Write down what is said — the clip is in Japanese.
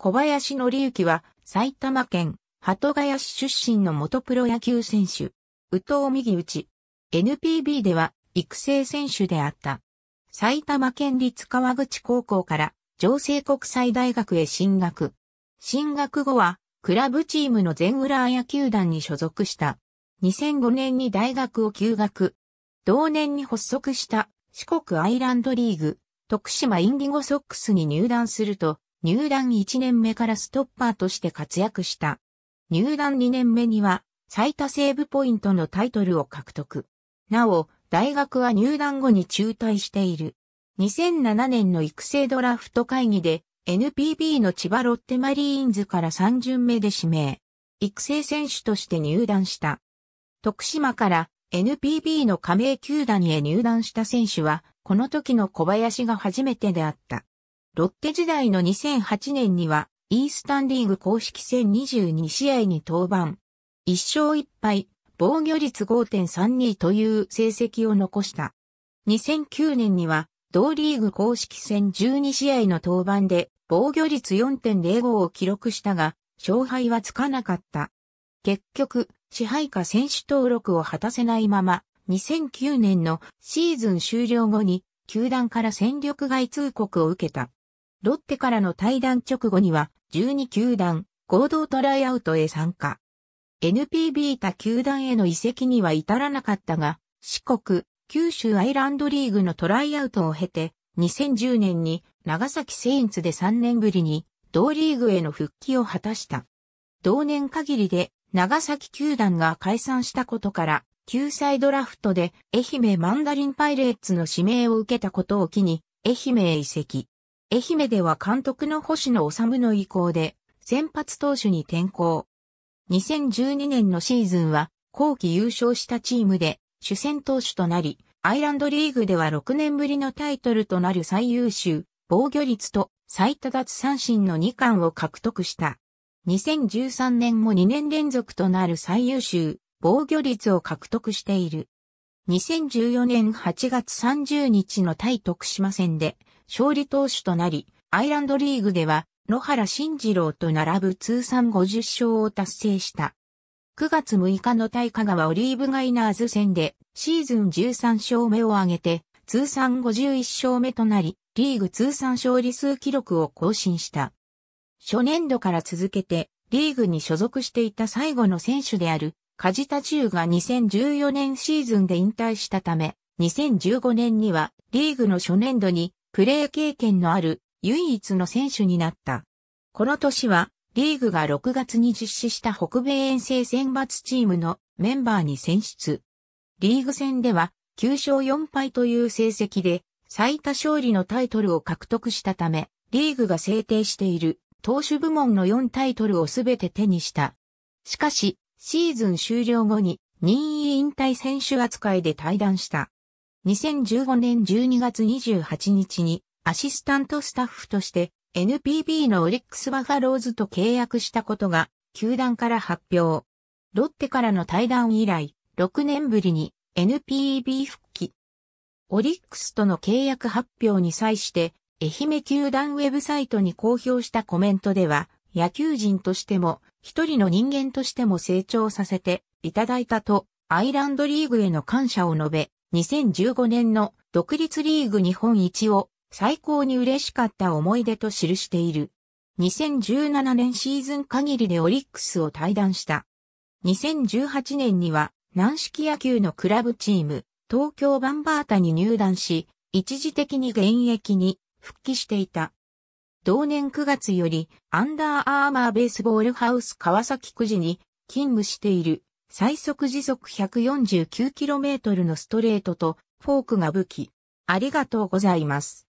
小林則之は埼玉県鳩ヶ谷市出身の元プロ野球選手。宇藤右内。NPB では育成選手であった。埼玉県立川口高校から上西国際大学へ進学。進学後はクラブチームの全浦野球団に所属した。2005年に大学を休学。同年に発足した四国アイランドリーグ、徳島インディゴソックスに入団すると、入団1年目からストッパーとして活躍した。入団2年目には最多セーブポイントのタイトルを獲得。なお、大学は入団後に中退している。2007年の育成ドラフト会議で NPB の千葉ロッテマリーンズから3巡目で指名。育成選手として入団した。徳島から NPB の加盟球団へ入団した選手は、この時の小林が初めてであった。ロッテ時代の2008年には、イースタンリーグ公式戦22試合に登板。1勝1敗、防御率5.32という成績を残した。2009年には、同リーグ公式戦12試合の登板で、防御率4.05を記録したが、勝敗はつかなかった。結局、支配下選手登録を果たせないまま、2009年のシーズン終了後に、球団から戦力外通告を受けた。ロッテからの退団直後には12球団合同トライアウトへ参加。NPB 他球団への移籍には至らなかったが、四国、九州アイランドリーグのトライアウトを経て、2010年に長崎セインツで3年ぶりに同リーグへの復帰を果たした。同年限りで長崎球団が解散したことから、救済ドラフトで愛媛マンダリンパイレーツの指名を受けたことを機に、愛媛へ移籍。愛媛では監督の星野治の意向で、先発投手に転向。2012年のシーズンは、後期優勝したチームで、主戦投手となり、アイランドリーグでは6年ぶりのタイトルとなる最優秀、防御率と最多奪三振の2冠を獲得した。2013年も2年連続となる最優秀、防御率を獲得している。2014年8月30日の対徳島戦で、勝利投手となり、アイランドリーグでは野原慎次郎と並ぶ通算50勝を達成した。9月6日の対河川オリーブガイナーズ戦でシーズン13勝目を挙げて通算51勝目となり、リーグ通算勝利数記録を更新した。初年度から続けてリーグに所属していた最後の選手である梶田中が2014年シーズンで引退したため、2015年にはリーグの初年度にプレー経験のある唯一の選手になった。この年は、リーグが6月に実施した北米遠征選抜チームのメンバーに選出。リーグ戦では9勝4敗という成績で最多勝利のタイトルを獲得したため、リーグが制定している投手部門の4タイトルをすべて手にした。しかし、シーズン終了後に任意引退選手扱いで退団した。2015年12月28日にアシスタントスタッフとして NPB のオリックスバファローズと契約したことが球団から発表。ロッテからの対談以来、6年ぶりに NPB 復帰。オリックスとの契約発表に際して、愛媛球団ウェブサイトに公表したコメントでは、野球人としても、一人の人間としても成長させていただいたと、アイランドリーグへの感謝を述べ、2015年の独立リーグ日本一を最高に嬉しかった思い出と記している。2017年シーズン限りでオリックスを退団した。2018年には軟式野球のクラブチーム東京バンバータに入団し、一時的に現役に復帰していた。同年9月よりアンダーアーマーベースボールハウス川崎くじに勤務している最速時速 149km のストレートとフォークが武器。ありがとうございます。